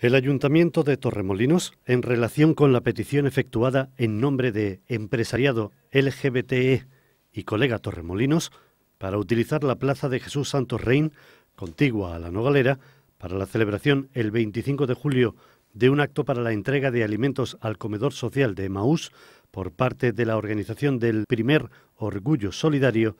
El Ayuntamiento de Torremolinos, en relación con la petición efectuada en nombre de Empresariado LGBTE y Colega Torremolinos, para utilizar la Plaza de Jesús Santos Rein, contigua a la Nogalera, para la celebración el 25 de julio de un acto para la entrega de alimentos al comedor social de Maús por parte de la organización del primer Orgullo Solidario,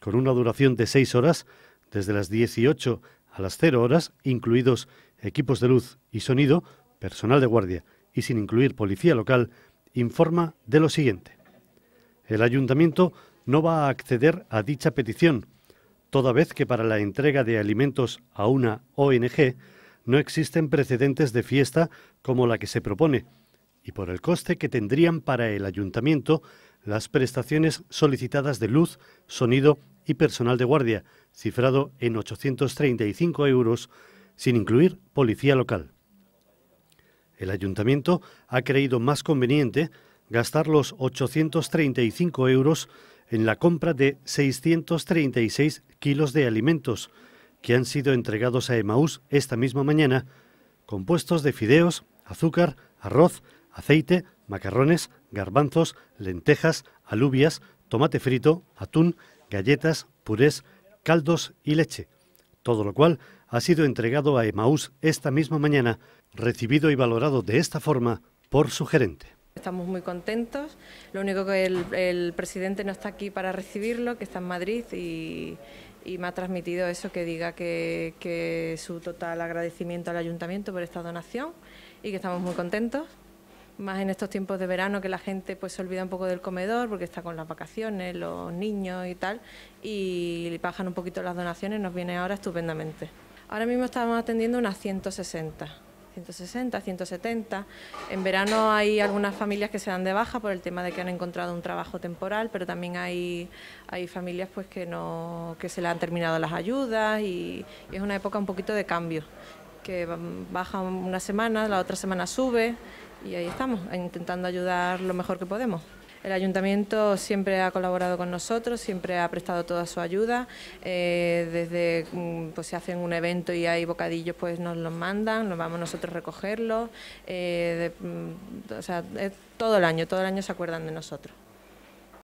con una duración de seis horas, desde las 18 a las cero horas, incluidos equipos de luz y sonido, personal de guardia y sin incluir policía local, informa de lo siguiente. El ayuntamiento no va a acceder a dicha petición, toda vez que para la entrega de alimentos a una ONG no existen precedentes de fiesta como la que se propone, y por el coste que tendrían para el ayuntamiento las prestaciones solicitadas de luz, sonido y personal de guardia, cifrado en 835 euros, sin incluir policía local. El ayuntamiento ha creído más conveniente gastar los 835 euros en la compra de 636 kilos de alimentos que han sido entregados a Emaús esta misma mañana, compuestos de fideos, azúcar, arroz, aceite, macarrones, garbanzos, lentejas, alubias, tomate frito, atún, galletas, purés, caldos y leche. Todo lo cual ha sido entregado a Emaús esta misma mañana, recibido y valorado de esta forma por su gerente. Estamos muy contentos, lo único que el, presidente no está aquí para recibirlo, que está en Madrid y, me ha transmitido eso, que diga que su total agradecimiento al ayuntamiento por esta donación y que estamos muy contentos más en estos tiempos de verano que la gente pues se olvida un poco del comedor porque está con las vacaciones, los niños y tal, y bajan un poquito las donaciones, nos viene ahora estupendamente. Ahora mismo estamos atendiendo unas 160. 160, 170. En verano hay algunas familias que se dan de baja por el tema de que han encontrado un trabajo temporal, pero también hay, hay familias pues que no que se le han terminado las ayudas y, y es una época un poquito de cambio, que baja una semana, la otra semana sube y ahí estamos, intentando ayudar lo mejor que podemos. El ayuntamiento siempre ha colaborado con nosotros, siempre ha prestado toda su ayuda. Eh, desde mm, pues se hacen un evento y hay bocadillos, pues nos los mandan, nos vamos nosotros a recogerlos. Eh, mm, o sea, todo el año, todo el año se acuerdan de nosotros.